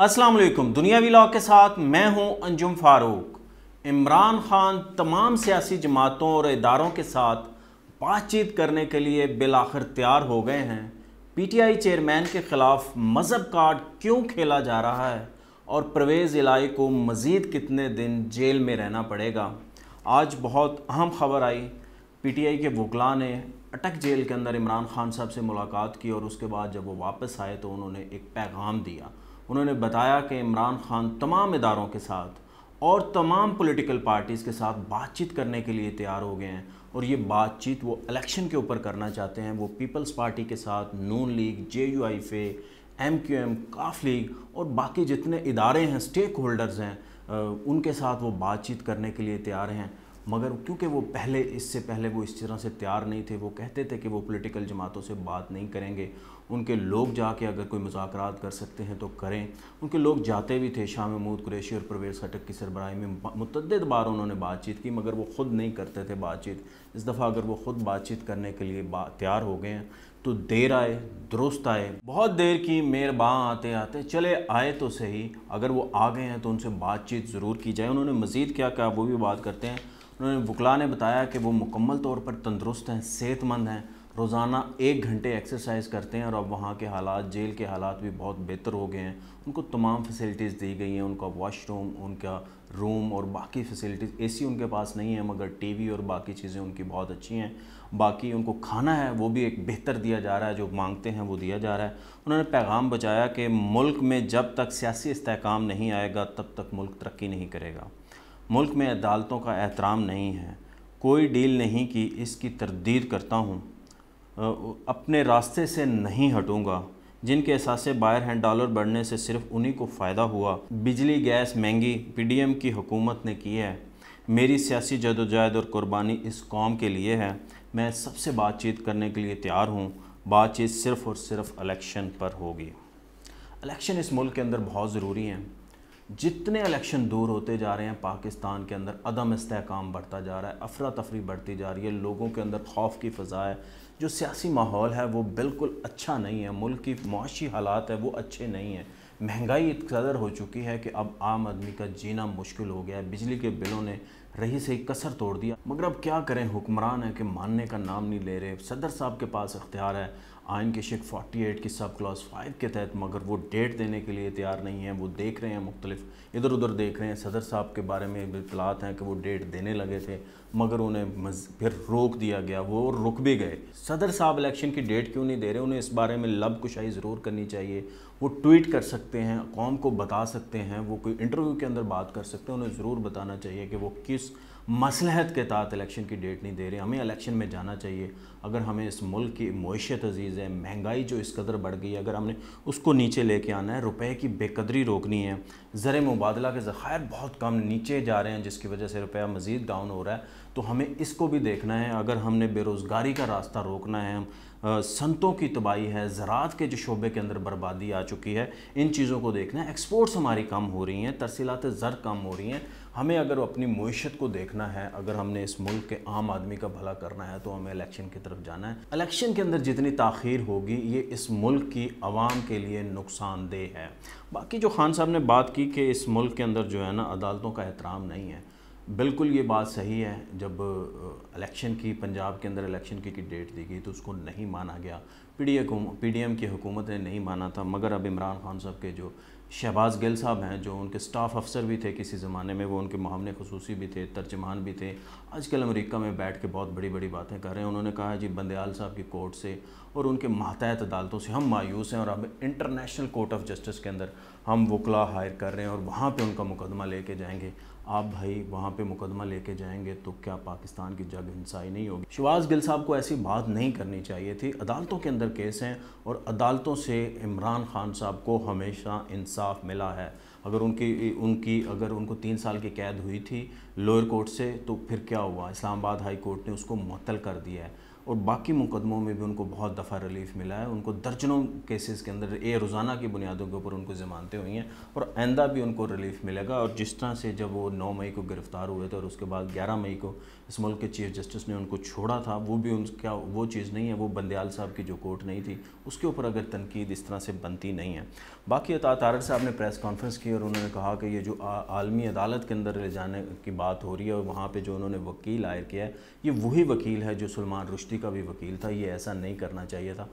असलम दुनिया दुनियावी लॉ के साथ मैं हूं अंजुम फारूक इमरान खान तमाम सियासी जमातों और इदारों के साथ बातचीत करने के लिए बिल आखिर तैयार हो गए हैं पीटीआई चेयरमैन के ख़िलाफ़ मज़हब कार्ड क्यों खेला जा रहा है और परवेज़ इलाई को मज़ीद कितने दिन जेल में रहना पड़ेगा आज बहुत अहम खबर आई पीटीआई के वकला ने अटक जेल के अंदर इमरान खान साहब से मुलाकात की और उसके बाद जब वो वापस आए तो उन्होंने एक पैगाम दिया उन्होंने बताया कि इमरान खान तमाम इदारों के साथ और तमाम पॉलिटिकल पार्टीज़ के साथ बातचीत करने के लिए तैयार हो गए हैं और ये बातचीत वो इलेक्शन के ऊपर करना चाहते हैं वो पीपल्स पार्टी के साथ नून लीग जे यू आई फे एम क्यू एम काफ लीग और बाकी जितने इदारे हैं स्टेक होल्डर्स हैं उनके साथ वो बातचीत करने के लिए तैयार हैं मगर क्योंकि वो पहले इससे पहले वो इस तरह से तैयार नहीं थे वो कहते थे कि वो पॉलिटिकल जमातों से बात नहीं करेंगे उनके लोग जाके अगर कोई मुजाकर कर सकते हैं तो करें उनके लोग जाते भी थे शाह महमूद कुरेशी और परवेज खटक की सरबराही में मतदद बार उन्होंने बातचीत की मगर वो ख़ुद नहीं करते थे बातचीत इस दफ़ा अगर वो ख़ुद बातचीत करने के लिए तैयार हो गए हैं तो देर आए दुरुस्त आए बहुत देर की मेहरबान आते आते चले आए तो सही अगर वो आ गए हैं तो उनसे बातचीत ज़रूर की जाए उन्होंने मज़ीद क्या कहा वो भी बात करते हैं उन्होंने वकला ने बताया कि वो मुकम्मल तौर पर तंदरुस्त हैं सेहतमंद हैं रोज़ाना एक घंटे एक्सरसाइज करते हैं और अब वहाँ के हालात जेल के हालात भी बहुत बेहतर हो गए हैं उनको तमाम फैसिलिटीज़ दी गई हैं उनका वॉशरूम उनका रूम और बाकी फैसिलिटीज़ एसी उनके पास नहीं है मगर टीवी और बाकी चीज़ें उनकी बहुत अच्छी हैं बाकी उनको खाना है वो भी एक बेहतर दिया जा रहा है जो मांगते हैं वो दिया जा रहा है उन्होंने पैगाम बचाया कि मुल्क में जब तक सियासी इसकाम नहीं आएगा तब तक मुल्क तरक्की नहीं करेगा मुल्क में अदालतों का एहतराम नहीं है कोई डील नहीं की इसकी तरदीद करता हूँ अपने रास्ते से नहीं हटूँगा जिनके असासे बाहर हैं डॉलर बढ़ने से सिर्फ उन्हीं को फ़ायदा हुआ बिजली गैस महंगी पीडीएम की हुकूमत ने की है मेरी सियासी जदोजहद और कुर्बानी इस कौम के लिए है मैं सबसे बातचीत करने के लिए तैयार हूँ बातचीत सिर्फ़ और सिर्फ इलेक्शन पर होगी इलेक्शन इस मुल्क के अंदर बहुत ज़रूरी हैं जितने इलेक्शन दूर होते जा रहे हैं पाकिस्तान के अंदर अदम इसकाम बढ़ता जा रहा है अफरा तफरी बढ़ती जा रही है लोगों के अंदर खौफ की फ़ज़ा है जो सियासी माहौल है वो बिल्कुल अच्छा नहीं है मुल्क की मुआशी हालात है वो अच्छे नहीं हैं महंगाई इतर कदर हो चुकी है कि अब आम आदमी का जीना मुश्किल हो गया है बिजली के बिलों ने रही से कसर तोड़ दिया मगर अब क्या करें हुक्मरान है कि मानने का नाम नहीं ले रहे सदर साहब के पास अख्तियार है आइन के शेख 48 की सब क्लास 5 के तहत मगर वो डेट देने के लिए तैयार नहीं है वो देख रहे हैं मुख्तलिफ इधर उधर देख रहे हैं सदर साहब के बारे में इतलात हैं कि वो डेट देने लगे थे मगर उन्हें फिर रोक दिया गया वो रुक भी गए सदर साहब इलेक्शन की डेट क्यों नहीं दे रहे उन्हें इस बारे में लब कुशाई ज़रूर करनी चाहिए वो ट्वीट कर सकते हैं कौम को बता सकते हैं वो कोई इंटरव्यू के अंदर बात कर सकते हैं उन्हें ज़रूर बताना चाहिए कि वो किस इस मसलहत के तहत इलेक्शन की डेट नहीं दे रहे हमें इलेक्शन में जाना चाहिए अगर हमें इस मुल्क की मैशत अजीज़ है महंगाई जो इस कदर बढ़ गई है अगर हमने उसको नीचे लेके आना है रुपए की बेकदरी रोकनी है ज़र मुबादला के ज़खायर बहुत कम नीचे जा रहे हैं जिसकी वजह से रुपया मज़ीद डाउन हो रहा है तो हमें इसको भी देखना है अगर हमने बेरोज़गारी का रास्ता रोकना है संतों की तबाही है ज़रात के जो शोबे के अंदर बर्बादी आ चुकी है इन चीज़ों को देखना है एक्सपोर्ट्स हमारी कम हो रही हैं तरसीलात ज़र कम हो रही हैं हमें अगर अपनी मीशत को देखना है अगर हमने इस मुल्क के आम आदमी का भला करना है तो हमें इलेक्शन की तरफ जाना है इलेक्शन के अंदर जितनी ताखीर होगी ये इस मुल्क की आवाम के लिए नुकसानदेह है बाकी जो खान साहब ने बात की कि इस मुल्क के अंदर जो है ना अदालतों का एहतराम नहीं है बिल्कुल ये बात सही है जब इलेक्शन की पंजाब के अंदर इलेक्शन की डेट दी गई तो उसको नहीं माना गया P D P D M की हुकूमत ने नहीं माना था मगर अब इमरान खान साहब के जो शहबाज गिल साहब हैं जो उनके स्टाफ अफसर भी थे किसी ज़माने में वो उनके मामले खसूसी भी थे तर्जमान भी थे आजकल अमेरिका में बैठ के बहुत बड़ी बड़ी बातें कर रहे हैं उन्होंने कहा है जी बंदयाल साहब की कोर्ट से और उनके मातहत अदालतों से हम मायूस हैं और अब इंटरनेशनल कोर्ट ऑफ जस्टिस के अंदर हम वकला हायर कर रहे हैं और वहाँ पर उनका मुकदमा लेके जाएंगे आप भाई वहाँ पर मुकदमा लेके जाएंगे तो क्या पाकिस्तान की जग हिंसाई नहीं होगी शहबाज़ गिल साहब को ऐसी बात नहीं करनी चाहिए थी अदालतों के अंदर केस हैं और अदालतों से इमरान खान साहब को हमेशा इंसान इंसाफ मिला है अगर उनकी उनकी अगर उनको तीन साल की कैद हुई थी लोअर कोर्ट से तो फिर क्या हुआ इस्लामाबाद हाई कोर्ट ने उसको मअतल कर दिया है और बाकी मुकदमों में भी उनको बहुत दफ़ा रिलीफ मिला है उनको दर्जनों केसेस के अंदर ए रोज़ाना की बुनियादों के ऊपर उनको जमानतें हुई हैं और आइंदा भी उनको रिलीफ मिलेगा और जिस तरह से जब वो नौ मई को गिरफ़्तार हुए थे और उसके बाद ग्यारह मई को इस मुल्क के चीफ जस्टिस ने उनको छोड़ा था वो भी उनका वो चीज़ नहीं है वो बंदयाल साहब की जो कोर्ट नहीं थी उसके ऊपर अगर तनकीद इस तरह से बनती नहीं है बाकी तारड़ साहब ने प्रेस कॉन्फ्रेंस की और उन्होंने कहा कि ये जो आलमी अदालत के अंदर ले जाने की बात हो रही है और वहाँ पर जो उन्होंने वकील आयर किया है ये वही वकील है जो सलमान रुश्ती चिश्ती का भी वकील था ये ऐसा नहीं करना चाहिए था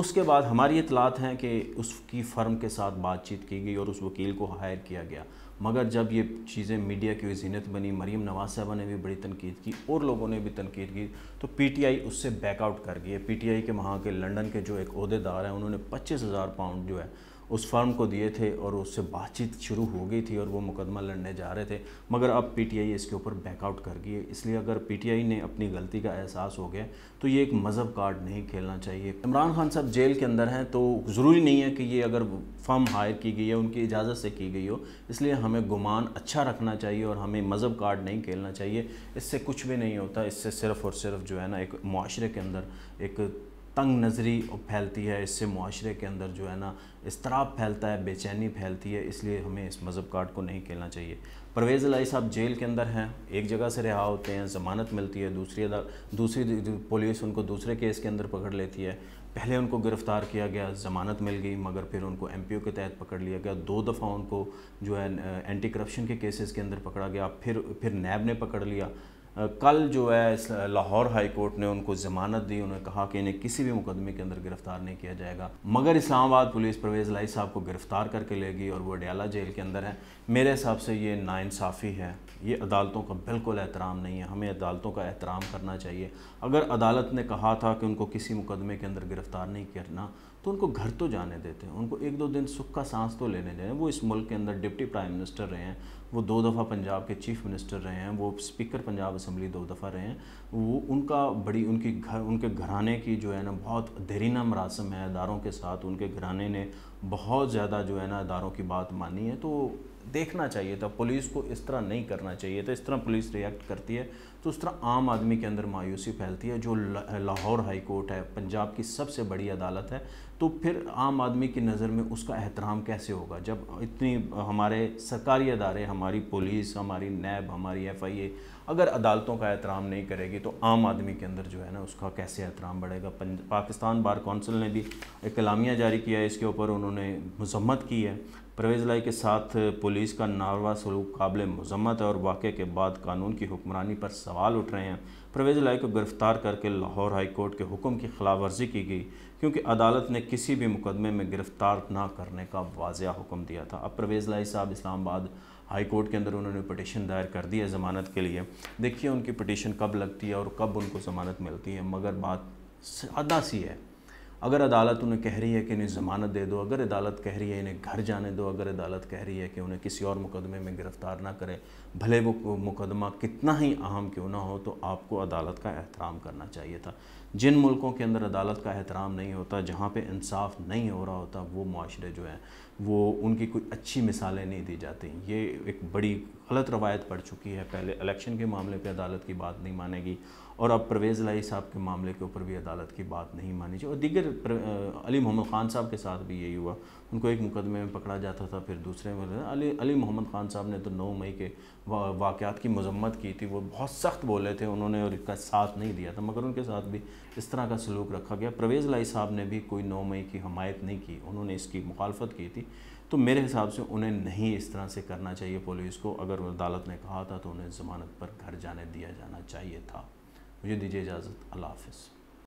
उसके बाद हमारी इतलात हैं कि उसकी फ़र्म के साथ बातचीत की गई और उस वकील को हायर किया गया मगर जब ये चीज़ें मीडिया की जीनत बनी मरीम नवाज साहबा ने भी बड़ी तनकीद की और लोगों ने भी तनकीद की तो पी टी आई उससे बैकआउट कर गई है पी टी आई के वहाँ के लंदन के जो एक अहदेदार हैं उन्होंने पच्चीस हज़ार पाउंड जो है उस फर्म को दिए थे और उससे बातचीत शुरू हो गई थी और वो मुकदमा लड़ने जा रहे थे मगर अब पीटीआई इसके ऊपर बैकआउट कर गई है इसलिए अगर पीटीआई ने अपनी गलती का एहसास हो गया तो ये एक मज़हब कार्ड नहीं खेलना चाहिए इमरान खान साहब जेल के अंदर हैं तो ज़रूरी नहीं है कि ये अगर फर्म हायर की गई है उनकी इजाज़त से की गई हो इसलिए हमें गुमान अच्छा रखना चाहिए और हमें मज़हब कार्ड नहीं खेलना चाहिए इससे कुछ भी नहीं होता इससे सिर्फ़ और सिर्फ जो है ना एक माशरे के अंदर एक तंग नज़री फैलती है इससे माशरे के अंदर जो है ना इसतराब फैलता है बेचैनी फैलती है इसलिए हमें इस मज़हब कार्ड को नहीं खेलना चाहिए परवेज़ लाई साहब जेल के अंदर हैं एक जगह से रिहा होते हैं ज़मानत मिलती है दूसरी अदा दूसरी पुलिस उनको दूसरे केस के अंदर पकड़ लेती है पहले उनको गिरफ़्तार किया गया ज़मानत मिल गई मगर फिर उनको एम पी ओ के तहत पकड़ लिया गया दो दफ़ा उनको जो है एंटी करप्शन के केसेस के अंदर पकड़ा गया फिर फिर नैब ने पकड़ लिया कल जो है लाहौर हाई कोर्ट ने उनको ज़मानत दी उन्होंने कहा कि इन्हें किसी भी मुकदमे के अंदर गिरफ्तार नहीं किया जाएगा मगर इस्लामाबाद पुलिस परवेज़ लाई साहब को गिरफ़्तार करके लेगी और वो अडयाला जेल के अंदर है मेरे हिसाब से ये नाानसाफ़ी है ये अदालतों का बिल्कुल एहतराम नहीं है हमें अदालतों का एहतराम करना चाहिए अगर अदालत ने कहा था कि उनको किसी मुकदमे के अंदर गिरफ़्तार नहीं करना तो उनको घर तो जाने देते हैं उनको एक दो दिन सुख का सांस तो लेने दें वो इस मुल्क के अंदर डिप्टी प्राइम मिनिस्टर रहे हैं वो दो दफ़ा पंजाब के चीफ मिनिस्टर रहे हैं वो स्पीकर पंजाब असम्बली दो दफ़ा रहे हैं वो उनका बड़ी उनकी घर उनके घराने की जो है ना बहुत देरीना मरासम है अदारों के साथ उनके घराने ने बहुत ज़्यादा जो है ना अदारों की बात मानी है तो देखना चाहिए था पुलिस को इस तरह नहीं करना चाहिए था इस तरह पुलिस रिएक्ट करती है तो उस तरह आम आदमी के अंदर मायूसी फैलती है जो लाहौर हाई कोर्ट है पंजाब की सबसे बड़ी अदालत है तो फिर आम आदमी की नज़र में उसका एहतराम कैसे होगा जब इतनी हमारे सरकारी अदारे हमारी पुलिस हमारी नैब हमारी एफ आई ए अगर अदालतों का एहतराम नहीं करेगी तो आम आदमी के अंदर जो है ना उसका कैसे एहतराम बढ़ेगा पाकिस्तान बार कौंसिल ने भी एक इकलामिया जारी किया है इसके ऊपर उन्होंने मजम्मत की है परवेज लाई के साथ पुलिस का नारवा सलूक काबिल मजम्मत है और वाक़े के बाद कानून की हुक्मरानी पर सवाल उठ रहे हैं परवेज लाई को गिरफ़्तार करके लाहौर हाई कोर्ट के हुक्म की खिलाफ वर्जी की गई क्योंकि अदालत ने किसी भी मुकदमे में गिरफ़्तार ना करने का वाजह हुक्म दिया था अब परवेज़ लाई साहब इस्लामाबाद हाई कोर्ट के अंदर उन्होंने पटिशन दायर कर दी है ज़मानत के लिए देखिए उनकी पटिशन कब लगती है और कब उनको ज़मानत मिलती है मगर बात अदा सी है अगर अदालत उन्हें कह रही है कि इन्हें ज़मानत दे दो अगर अदालत कह रही है इन्हें घर जाने दो अगर अदालत कह रही है कि उन्हें किसी और मुकदमे में गिरफ़्तार ना करें भले वो मुकदमा कितना ही अहम क्यों ना हो तो आपको अदालत का एहतराम करना चाहिए था जिन मुल्कों के अंदर अदालत का एहतराम नहीं होता जहाँ पर इंसाफ नहीं हो रहा होता वो माशरे जो हैं वो उनकी कोई अच्छी मिसालें नहीं दी जाती ये एक बड़ी गलत रवायत पड़ चुकी है पहले इलेक्शन के मामले पे अदालत की बात नहीं मानेगी और अब परवेज़ लाई साहब के मामले के ऊपर भी अदालत की बात नहीं मानी जाए और दीगर अली मोहम्मद ख़ान साहब के साथ भी यही हुआ उनको एक मुकदमे में पकड़ा जाता था फिर दूसरे में अली अली मोहम्मद ख़ान साहब ने तो नौ मई के वाक़ात की मजम्मत की थी वो बहुत सख्त बोले थे उन्होंने और इसका साथ नहीं दिया था मगर उनके साथ भी इस तरह का सलूक रखा गया परवेज़ लाई साहब ने भी कोई नौ मई की हमायत नहीं की उन्होंने इसकी मुखालफत की थी तो मेरे हिसाब से उन्हें नहीं इस तरह से करना चाहिए पुलिस को अगर अदालत ने कहा था तो उन्हें ज़मानत पर घर जाने दिया जाना चाहिए था मुझे दीजिए इजाज़त अल्लाह हाफिज़